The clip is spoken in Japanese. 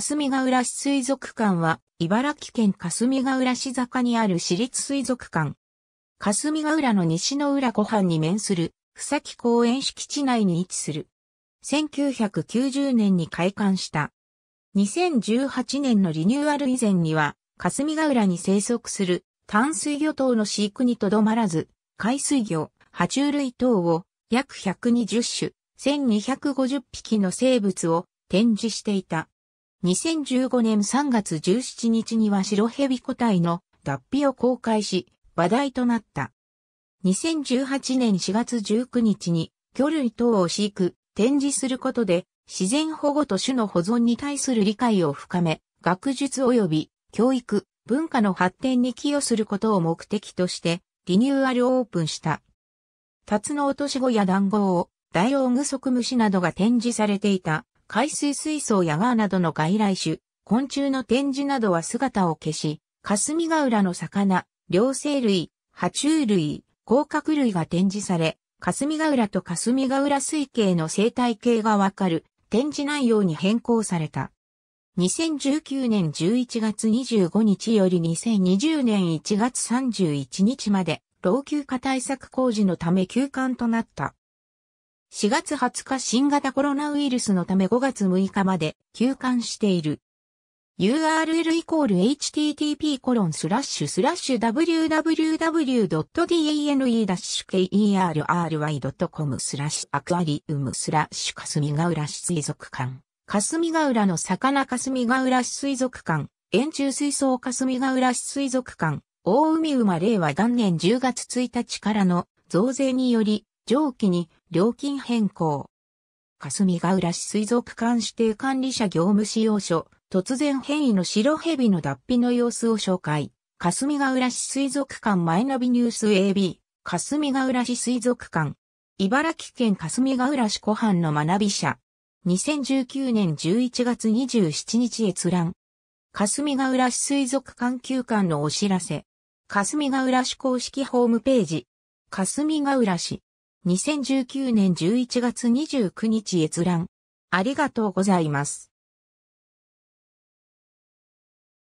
霞ヶ浦市水族館は、茨城県霞ヶ浦市坂にある市立水族館。霞ヶ浦の西の浦湖畔に面する、草木公園敷地内に位置する。1990年に開館した。2018年のリニューアル以前には、霞ヶ浦に生息する淡水魚等の飼育にとどまらず、海水魚、爬虫類等を約120種、1250匹の生物を展示していた。2015年3月17日には白蛇個体の脱皮を公開し、話題となった。2018年4月19日に魚類等を飼育、展示することで自然保護と種の保存に対する理解を深め、学術及び教育、文化の発展に寄与することを目的としてリニューアルオープンした。タツノオトシゴや団子をダイオウグソクムシなどが展示されていた海水水槽やガーなどの外来種、昆虫の展示などは姿を消し、霞ヶ浦の魚、両生類、爬虫類、甲殻類が展示され、霞ヶ浦と霞ヶ浦水系の生態系がわかる展示内容に変更された。2019年11月25日より2020年1月31日まで老朽化対策工事のため休館となった。4月20日新型コロナウイルスのため5月6日まで休館している。URL イコール http コロンスラッシュスラッシュ www.dane-kerry.com スラッシュアクアリウムスラッシュ霞ヶ浦市水族館霞ヶ浦の魚霞ヶ浦市水族館円柱水槽霞ヶ浦市水族館大海馬令和元年10月1日からの増税により上記に料金変更。霞ヶ浦市水族館指定管理者業務使用書、突然変異の白蛇の脱皮の様子を紹介。霞ヶ浦市水族館マイナビニュース AB、霞ヶ浦市水族館。茨城県霞ヶ浦市湖畔の学び者。2019年11月27日閲覧。霞ヶ浦市水族館休館のお知らせ。霞ヶ浦市公式ホームページ。霞ヶ浦市。2019年11月29日閲覧。ありがとうございます。